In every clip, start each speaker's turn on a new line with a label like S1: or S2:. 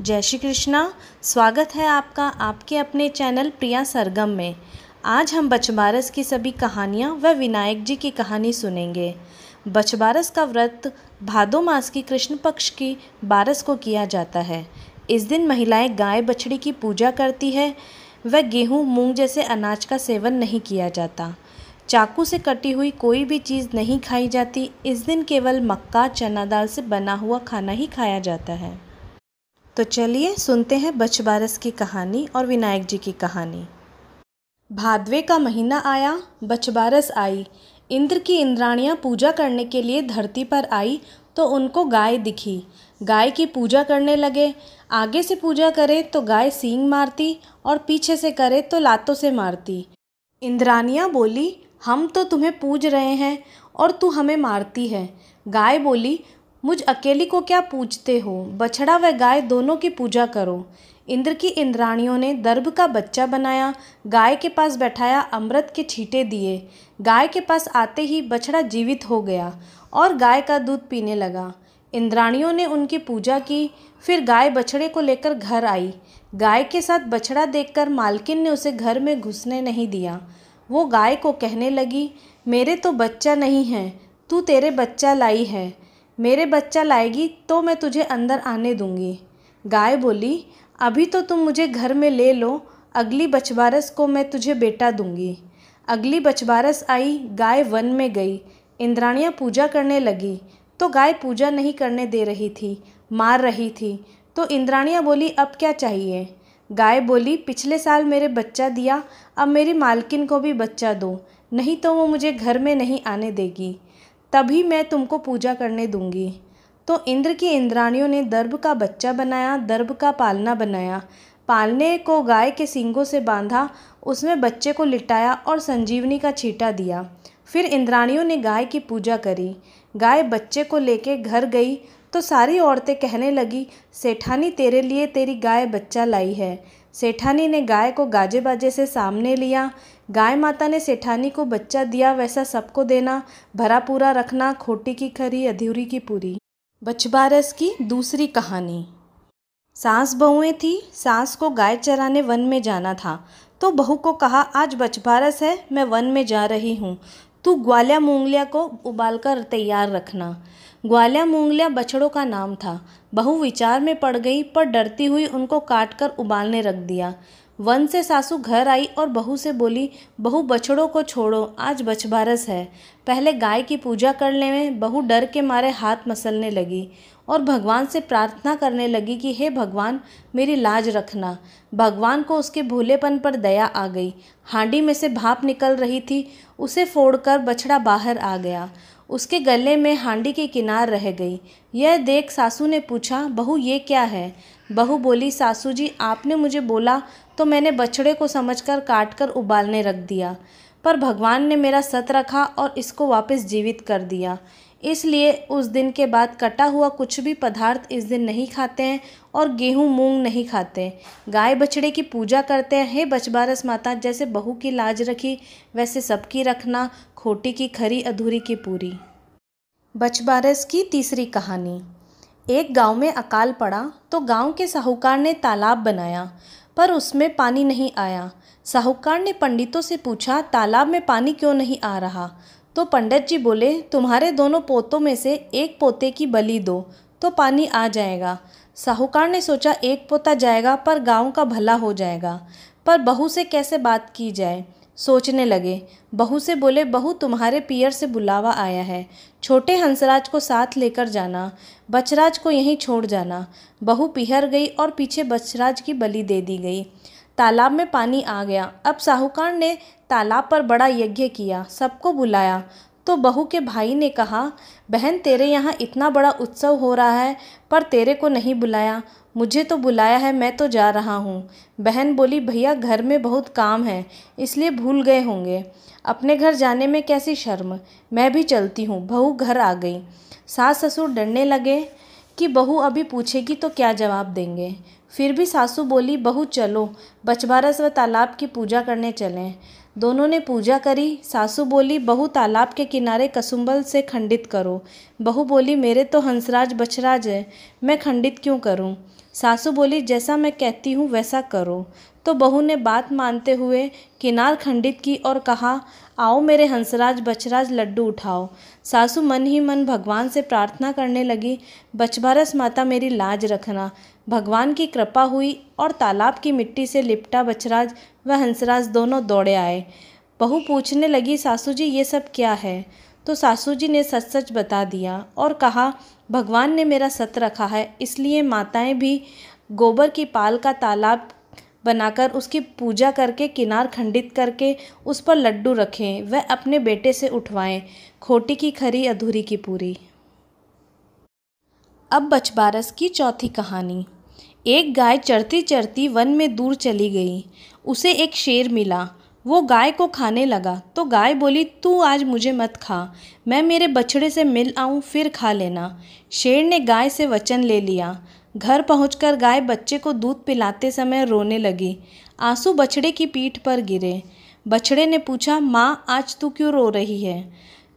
S1: जय श्री कृष्णा स्वागत है आपका आपके अपने चैनल प्रिया सरगम में आज हम बचबारस की सभी कहानियाँ व विनायक जी की कहानी सुनेंगे बचबारस का व्रत भादो मास की कृष्ण पक्ष की बारस को किया जाता है इस दिन महिलाएं गाय बछड़ी की पूजा करती है वह गेहूं मूंग जैसे अनाज का सेवन नहीं किया जाता चाकू से कटी हुई कोई भी चीज़ नहीं खाई जाती इस दिन केवल मक्का चना दाल से बना हुआ खाना ही खाया जाता है तो चलिए सुनते हैं बारस की कहानी और विनायक जी की कहानी भादवे का महीना आया बारस आई इंद्र की इंद्राणियाँ पूजा करने के लिए धरती पर आई तो उनको गाय दिखी गाय की पूजा करने लगे आगे से पूजा करे तो गाय सींग मारती और पीछे से करे तो लातों से मारती इंद्रानिया बोली हम तो तुम्हें पूज रहे हैं और तू हमें मारती है गाय बोली मुझ अकेली को क्या पूछते हो बछड़ा व गाय दोनों की पूजा करो इंद्र की इंद्राणियों ने दर्भ का बच्चा बनाया गाय के पास बैठाया अमृत के छींटे दिए गाय के पास आते ही बछड़ा जीवित हो गया और गाय का दूध पीने लगा इंद्राणियों ने उनकी पूजा की फिर गाय बछड़े को लेकर घर आई गाय के साथ बछड़ा देखकर मालकिन ने उसे घर में घुसने नहीं दिया वो गाय को कहने लगी मेरे तो बच्चा नहीं है तू तेरे बच्चा लाई है मेरे बच्चा लाएगी तो मैं तुझे अंदर आने दूँगी गाय बोली अभी तो तुम मुझे घर में ले लो अगली बछवारस को मैं तुझे बेटा दूंगी अगली बछवारस आई गाय वन में गई इंद्राणियाँ पूजा करने लगी तो गाय पूजा नहीं करने दे रही थी मार रही थी तो इंद्राणियाँ बोली अब क्या चाहिए गाय बोली पिछले साल मेरे बच्चा दिया अब मेरी मालकिन को भी बच्चा दो नहीं तो वो मुझे घर में नहीं आने देगी तभी मैं तुमको पूजा करने दूंगी तो इंद्र की इंद्राणियों ने दर्भ का बच्चा बनाया दर्भ का पालना बनाया पालने को गाय के सींगों से बांधा उसमें बच्चे को लिटाया और संजीवनी का छीटा दिया फिर इंद्राणियों ने गाय की पूजा करी गाय बच्चे को लेके घर गई तो सारी औरतें कहने लगी सेठानी तेरे लिए तेरी गाय बच्चा लाई है सेठानी ने गाय को गाजे बाजे से सामने लिया गाय माता ने सेठानी को बच्चा दिया वैसा सबको देना भरा पूरा रखना खोटी की खरी अधूरी की पूरी बछबारस की दूसरी कहानी सास बहुएं थी सास को गाय चराने वन में जाना था तो बहू को कहा आज बछबारस है मैं वन में जा रही हूँ तू ग्वालिया मूंगलिया को उबाल कर तैयार रखना ग्वालिया मूंगलिया बछड़ों का नाम था बहू विचार में पड़ गई पर डरती हुई उनको काट कर उबालने रख दिया वन से सासू घर आई और बहू से बोली बहू बछड़ों को छोड़ो आज बछबारस है पहले गाय की पूजा कर ले बहू डर के मारे हाथ मसलने लगी और भगवान से प्रार्थना करने लगी कि हे भगवान मेरी लाज रखना भगवान को उसके भोलेपन पर दया आ गई हांडी में से भाप निकल रही थी उसे फोड़कर बछड़ा बाहर आ गया उसके गले में हांडी के किनार रह गई यह देख सासू ने पूछा बहू ये क्या है बहू बोली सासू जी आपने मुझे बोला तो मैंने बछड़े को समझकर काटकर उबालने रख दिया पर भगवान ने मेरा सत रखा और इसको वापस जीवित कर दिया इसलिए उस दिन के बाद कटा हुआ कुछ भी पदार्थ इस दिन नहीं खाते हैं और गेहूँ मूंग नहीं खाते गाय बछड़े की पूजा करते हैं हे बचबारस माता जैसे बहू की लाज रखी वैसे सबकी रखना खोटी की खरी अधूरी की पूरी बचबारस की तीसरी कहानी एक गांव में अकाल पड़ा तो गांव के साहूकार ने तालाब बनाया पर उसमें पानी नहीं आया साहूकार ने पंडितों से पूछा तालाब में पानी क्यों नहीं आ रहा तो पंडित जी बोले तुम्हारे दोनों पोतों में से एक पोते की बलि दो तो पानी आ जाएगा साहूकार ने सोचा एक पोता जाएगा पर गांव का भला हो जाएगा पर बहू से कैसे बात की जाए सोचने लगे बहू से बोले बहू तुम्हारे पियर से बुलावा आया है छोटे हंसराज को साथ लेकर जाना बचराज को यहीं छोड़ जाना बहू पिहर गई और पीछे बचराज की बलि दे दी गई तालाब में पानी आ गया अब साहूकार ने तालाब पर बड़ा यज्ञ किया सबको बुलाया तो बहू के भाई ने कहा बहन तेरे यहाँ इतना बड़ा उत्सव हो रहा है पर तेरे को नहीं बुलाया मुझे तो बुलाया है मैं तो जा रहा हूँ बहन बोली भैया घर में बहुत काम है इसलिए भूल गए होंगे अपने घर जाने में कैसी शर्म मैं भी चलती हूँ बहू घर आ गई सास ससुर डरने लगे कि बहू अभी पूछेगी तो क्या जवाब देंगे फिर भी सासू बोली बहू चलो बछवारस व तालाब की पूजा करने चलें दोनों ने पूजा करी सासू बोली बहू तालाब के किनारे कसुम्बल से खंडित करो बहू बोली मेरे तो हंसराज बछराज है मैं खंडित क्यों करूं? सासू बोली जैसा मैं कहती हूँ वैसा करो तो बहू ने बात मानते हुए किनार खंडित की और कहा आओ मेरे हंसराज बछराज लड्डू उठाओ सासू मन ही मन भगवान से प्रार्थना करने लगी बछबारस माता मेरी लाज रखना भगवान की कृपा हुई और तालाब की मिट्टी से लिपटा बछराज व हंसराज दोनों दौड़े आए बहू पूछने लगी सासू जी ये सब क्या है तो सासू जी ने सच सच बता दिया और कहा भगवान ने मेरा सत रखा है इसलिए माताएं भी गोबर की पाल का तालाब बनाकर उसकी पूजा करके किनार खंडित करके उस पर लड्डू रखें वह अपने बेटे से उठवाएं खोटी की खरी अधूरी की पूरी अब बचबारस की चौथी कहानी एक गाय चरती चरती वन में दूर चली गई उसे एक शेर मिला वो गाय को खाने लगा तो गाय बोली तू आज मुझे मत खा मैं मेरे बछड़े से मिल आऊँ फिर खा लेना शेर ने गाय से वचन ले लिया घर पहुंचकर गाय बच्चे को दूध पिलाते समय रोने लगी आंसू बछड़े की पीठ पर गिरे बछड़े ने पूछा माँ आज तू क्यों रो रही है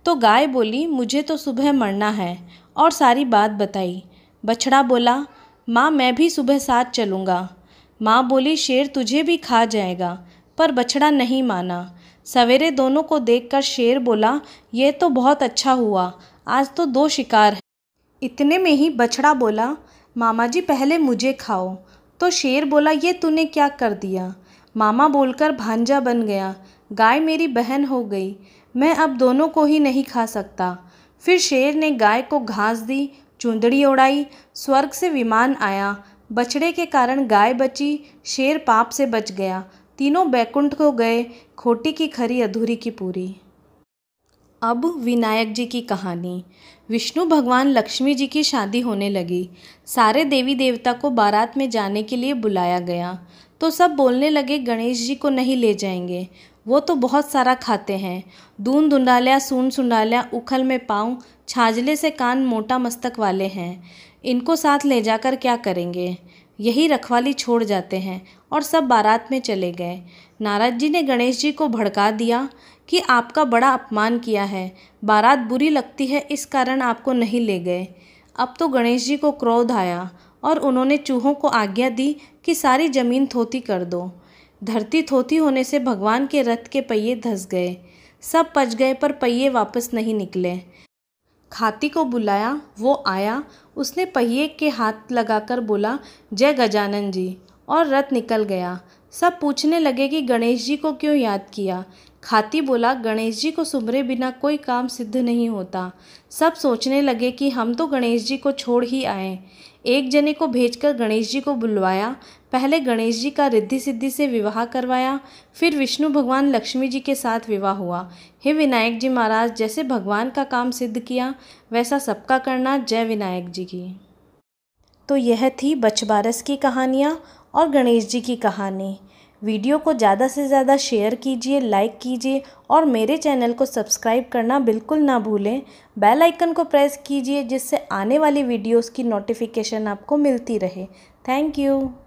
S1: तो गाय बोली मुझे तो सुबह मरना है और सारी बात बताई बछड़ा बोला माँ मैं भी सुबह साथ चलूँगा माँ बोली शेर तुझे भी खा जाएगा पर बछड़ा नहीं माना सवेरे दोनों को देखकर शेर बोला यह तो बहुत अच्छा हुआ आज तो दो शिकार हैं इतने में ही बछड़ा बोला मामा जी पहले मुझे खाओ तो शेर बोला ये तूने क्या कर दिया मामा बोलकर भांजा बन गया गाय मेरी बहन हो गई मैं अब दोनों को ही नहीं खा सकता फिर शेर ने गाय को घास दी चुंदड़ी उड़ाई स्वर्ग से विमान आया बछड़े के कारण गाय बची शेर पाप से बच गया तीनों बैकुंठ को गए खोटी की खरी अधूरी की पूरी अब विनायक जी की कहानी विष्णु भगवान लक्ष्मी जी की शादी होने लगी सारे देवी देवता को बारात में जाने के लिए बुलाया गया तो सब बोलने लगे गणेश जी को नहीं ले जाएंगे वो तो बहुत सारा खाते हैं दून दुंडालिया सून सुंडालिया उखल में पाँव छाजले से कान मोटा मस्तक वाले हैं इनको साथ ले जाकर क्या करेंगे यही रखवाली छोड़ जाते हैं और सब बारात में चले गए नाराज जी ने गणेश जी को भड़का दिया कि आपका बड़ा अपमान किया है बारात बुरी लगती है इस कारण आपको नहीं ले गए अब तो गणेश जी को क्रोध आया और उन्होंने चूहों को आज्ञा दी कि सारी ज़मीन थोती कर दो धरती थोथी होने से भगवान के रथ के पहिए धस गए सब पच गए पर पहिए वापस नहीं निकले खाती को बुलाया वो आया उसने पहिए के हाथ लगाकर बोला जय गजानन जी और रथ निकल गया सब पूछने लगे कि गणेश जी को क्यों याद किया खाती बोला गणेश जी को सुमरे बिना कोई काम सिद्ध नहीं होता सब सोचने लगे कि हम तो गणेश जी को छोड़ ही आए एक जने को भेजकर गणेश जी को बुलवाया पहले गणेश जी का रिद्धि सिद्धि से विवाह करवाया फिर विष्णु भगवान लक्ष्मी जी के साथ विवाह हुआ हे विनायक जी महाराज जैसे भगवान का काम सिद्ध किया वैसा सबका करना जय विनायक जी की तो यह थी बछबारस की कहानियाँ और गणेश जी की कहानी वीडियो को ज़्यादा से ज़्यादा शेयर कीजिए लाइक कीजिए और मेरे चैनल को सब्सक्राइब करना बिल्कुल ना भूलें बेल आइकन को प्रेस कीजिए जिससे आने वाली वीडियोस की नोटिफिकेशन आपको मिलती रहे थैंक यू